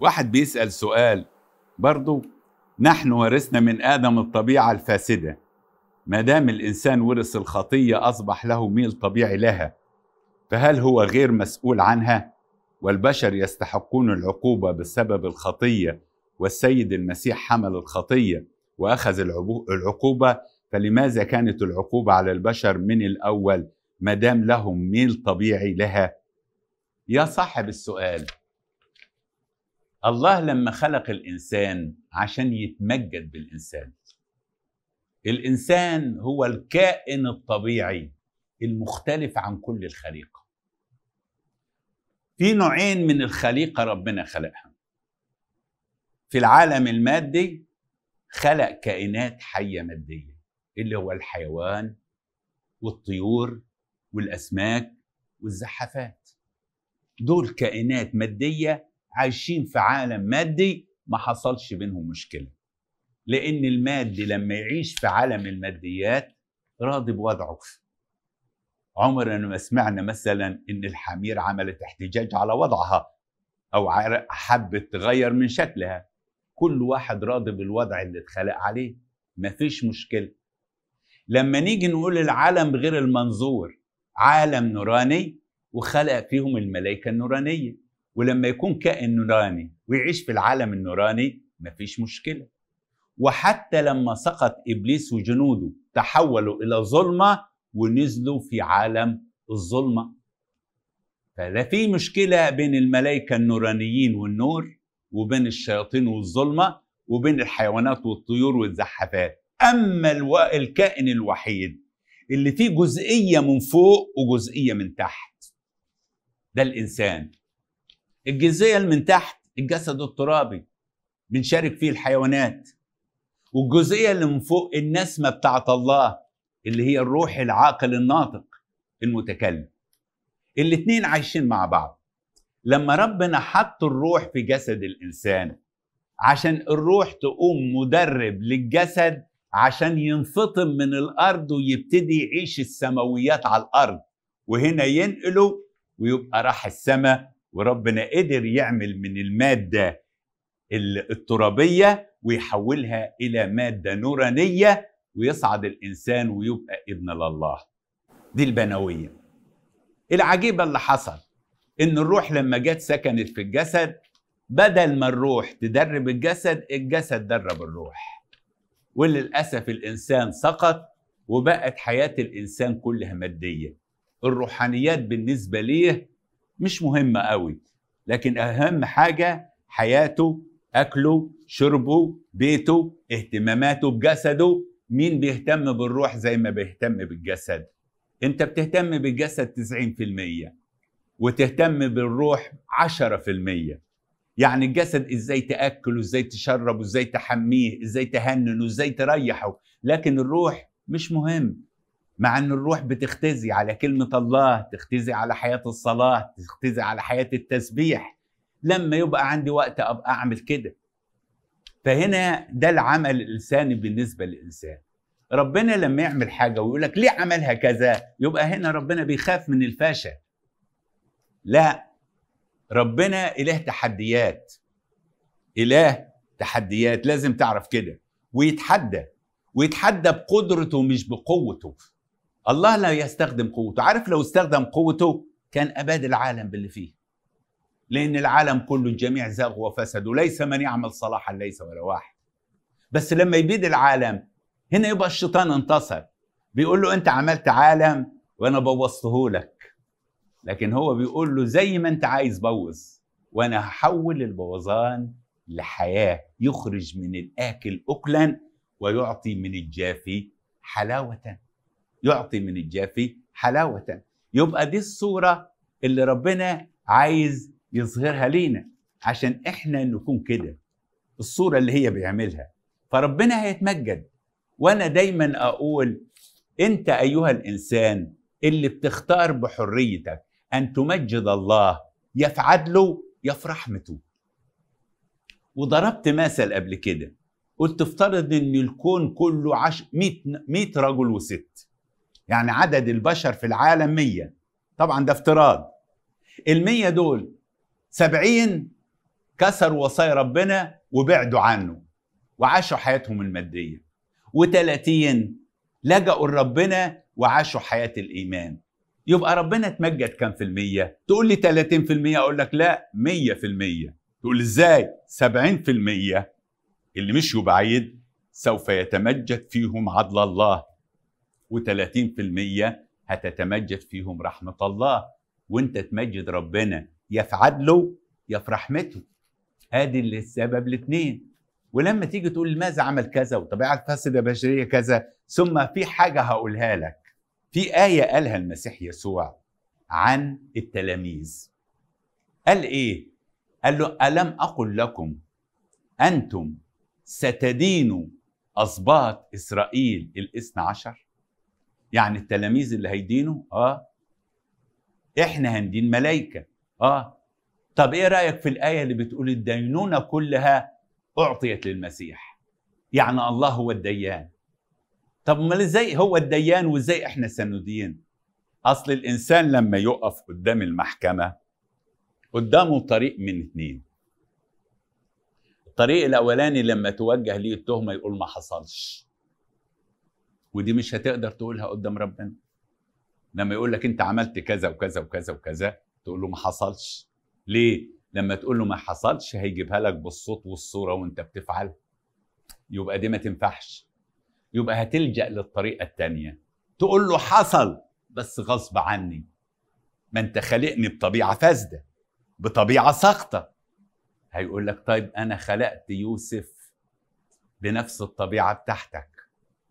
واحد بيسأل سؤال برضو نحن ورثنا من آدم الطبيعة الفاسدة ما دام الإنسان ورث الخطية أصبح له ميل طبيعي لها فهل هو غير مسؤول عنها؟ والبشر يستحقون العقوبة بسبب الخطية والسيد المسيح حمل الخطية وأخذ العقوبة فلماذا كانت العقوبة على البشر من الأول ما دام لهم ميل طبيعي لها؟ يا صاحب السؤال الله لما خلق الانسان عشان يتمجد بالانسان الانسان هو الكائن الطبيعي المختلف عن كل الخليقه في نوعين من الخليقه ربنا خلقها في العالم المادي خلق كائنات حيه ماديه اللي هو الحيوان والطيور والاسماك والزحافات دول كائنات ماديه عايشين في عالم مادي ما حصلش بينهم مشكله لان المادي لما يعيش في عالم الماديات راضي بوضعه عمرنا ما سمعنا مثلا ان الحمير عملت احتجاج على وضعها او حبت تغير من شكلها كل واحد راضي بالوضع اللي اتخلق عليه مفيش مشكله لما نيجي نقول العالم غير المنظور عالم نوراني وخلق فيهم الملائكه النورانيه ولما يكون كائن نوراني ويعيش في العالم النوراني مفيش مشكلة وحتى لما سقط إبليس وجنوده تحولوا إلى ظلمة ونزلوا في عالم الظلمة فلا في مشكلة بين الملائكة النورانيين والنور وبين الشياطين والظلمة وبين الحيوانات والطيور والزحافات أما الو... الكائن الوحيد اللي فيه جزئية من فوق وجزئية من تحت ده الإنسان الجزية اللي من تحت الجسد الترابي بنشارك فيه الحيوانات والجزئية اللي من فوق النسمة بتاعت الله اللي هي الروح العاقل الناطق المتكلم الاتنين عايشين مع بعض لما ربنا حط الروح في جسد الإنسان عشان الروح تقوم مدرب للجسد عشان ينفطم من الأرض ويبتدي يعيش السماويات على الأرض وهنا ينقله ويبقى راح السماء وربنا قدر يعمل من المادة الترابية ويحولها إلى مادة نورانية ويصعد الإنسان ويبقى ابن لله دي البنوية العجيبة اللي حصل إن الروح لما جت سكنت في الجسد بدل ما الروح تدرب الجسد الجسد درب الروح وللأسف الإنسان سقط وبقت حياة الإنسان كلها مادية الروحانيات بالنسبة ليه مش مهمة قوي لكن أهم حاجة حياته أكله شربه بيته اهتماماته بجسده مين بيهتم بالروح زي ما بيهتم بالجسد انت بتهتم بالجسد 90% وتهتم بالروح 10% يعني الجسد ازاي تاكله ازاي تشربه ازاي تحميه ازاي تهننه ازاي تريحه لكن الروح مش مهم مع ان الروح بتختزي على كلمه الله تختزي على حياه الصلاه تختزي على حياه التسبيح لما يبقى عندي وقت ابقى اعمل كده فهنا ده العمل الانساني بالنسبه للانسان ربنا لما يعمل حاجه ويقول لك ليه عملها كذا يبقى هنا ربنا بيخاف من الفشل لا ربنا اله تحديات اله تحديات لازم تعرف كده ويتحدى ويتحدى بقدرته مش بقوته الله لا يستخدم قوته عارف لو استخدم قوته كان أباد العالم باللي فيه لأن العالم كله الجميع زاغ وفسد وليس من يعمل صلاحا ليس ولا واحد بس لما يبيد العالم هنا يبقى الشيطان انتصر بيقول له أنت عملت عالم وأنا بوظته لك لكن هو بيقول له زي ما أنت عايز بوظ وأنا هحول البوظان لحياة يخرج من الآكل أكلا ويعطي من الجافي حلاوة يعطي من الجافي حلاوة يبقى دي الصورة اللي ربنا عايز يظهرها لينا عشان احنا نكون كده الصورة اللي هي بيعملها فربنا هيتمجد وانا دايما اقول انت ايها الانسان اللي بتختار بحريتك ان تمجد الله يا في عدله يا في رحمته وضربت مثل قبل كده قلت افترض ان الكون كله عش... 100 100 رجل وست يعني عدد البشر في العالم 100 طبعا ده افتراض ال100 دول 70 كسروا وصايا ربنا وبعدوا عنه وعاشوا حياتهم الماديه و30 لجأوا لربنا وعاشوا حياه الايمان يبقى ربنا اتمجد كام في المية؟ تقول لي 30% اقول لك لا 100% تقول سبعين ازاي؟ 70% اللي مشوا بعيد سوف يتمجد فيهم عدل الله و30% هتتمجد فيهم رحمة الله وانت تمجد ربنا يا في عدله يا في رحمته ادي السبب الاثنين ولما تيجي تقول لماذا عمل كذا وطبيعة فاسدة البشريه كذا ثم في حاجة هقولها لك في آية قالها المسيح يسوع عن التلاميذ قال إيه؟ قال له ألم أقل لكم أنتم ستدينوا أسباط إسرائيل الاثنى عشر يعني التلاميذ اللي هيدينوا اه احنا هندين ملائكه اه طب ايه رايك في الايه اللي بتقول الدينونه كلها اعطيت للمسيح يعني الله هو الديان طب امال ازاي هو الديان وازاي احنا سندين اصل الانسان لما يقف قدام المحكمه قدامه طريق من اثنين الطريق الاولاني لما توجه ليه التهمه يقول ما حصلش ودي مش هتقدر تقولها قدام ربنا لما يقول لك انت عملت كذا وكذا وكذا وكذا تقول له ما حصلش ليه لما تقول له ما حصلش هيجيبها لك بالصوت والصوره وانت بتفعل يبقى دي ما تنفعش يبقى هتلجا للطريقه الثانيه تقول له حصل بس غصب عني ما انت خلقني بطبيعه فاسده بطبيعه ساقطه هيقول لك طيب انا خلقت يوسف بنفس الطبيعه بتاعتك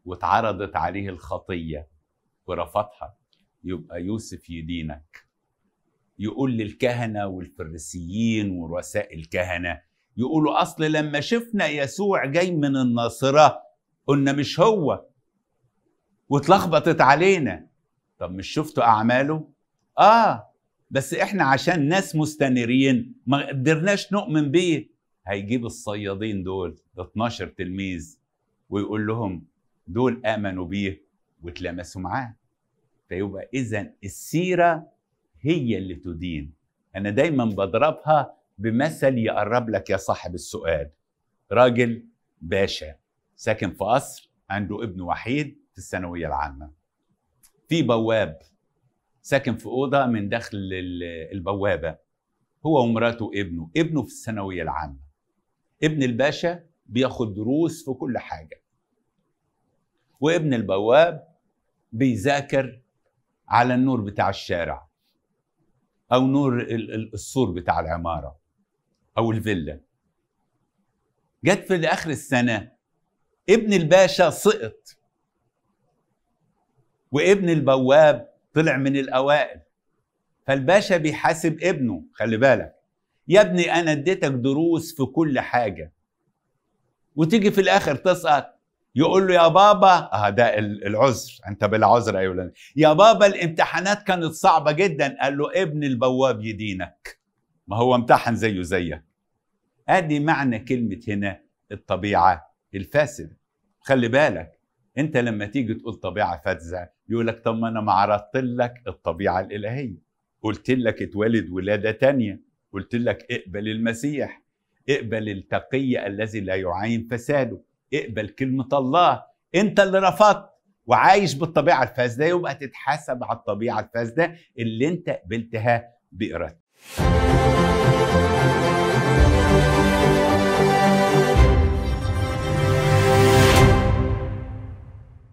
واتعرضت عليه الخطية ورفضها يبقى يوسف يدينك يقول للكهنة والفريسيين ورؤساء الكهنة يقولوا أصل لما شفنا يسوع جاي من الناصرة قلنا مش هو واتلخبطت علينا طب مش شفتوا أعماله؟ آه بس إحنا عشان ناس مستنيرين ما قدرناش نؤمن بيه هيجيب الصيادين دول 12 تلميذ ويقول لهم دول امنوا بيه واتلمسوا معاه فيبقى اذا السيره هي اللي تدين انا دايما بضربها بمثل يقرب لك يا صاحب السؤال راجل باشا ساكن في قصر عنده ابن وحيد في الثانويه العامه في بواب ساكن في اوضه من داخل البوابه هو ومراته وابنه ابنه في الثانويه العامه ابن الباشا بياخد دروس في كل حاجه وابن البواب بيذاكر على النور بتاع الشارع او نور السور بتاع العماره او الفيلا جت في اخر السنه ابن الباشا سقط وابن البواب طلع من الاوائل فالباشا بيحاسب ابنه خلي بالك يا ابني انا اديتك دروس في كل حاجه وتيجي في الاخر تسقط يقول له يا بابا اه ده العذر انت بلا عذر يا يا بابا الامتحانات كانت صعبه جدا قال له ابن البواب يدينك ما هو امتحن زيه زيك ادي معنى كلمه هنا الطبيعه الفاسده خلي بالك انت لما تيجي تقول طبيعه فاسده يقول لك طب ما انا ما عرضت لك الطبيعه الالهيه قلت لك اتولد ولاده تانية قلت لك اقبل المسيح اقبل التقي الذي لا يعين فساده اقبل كلمة الله انت اللي رفضت وعايش بالطبيعة الفاسدة يبقى تتحاسب على الطبيعة الفاسدة اللي انت قبلتها بإرادتك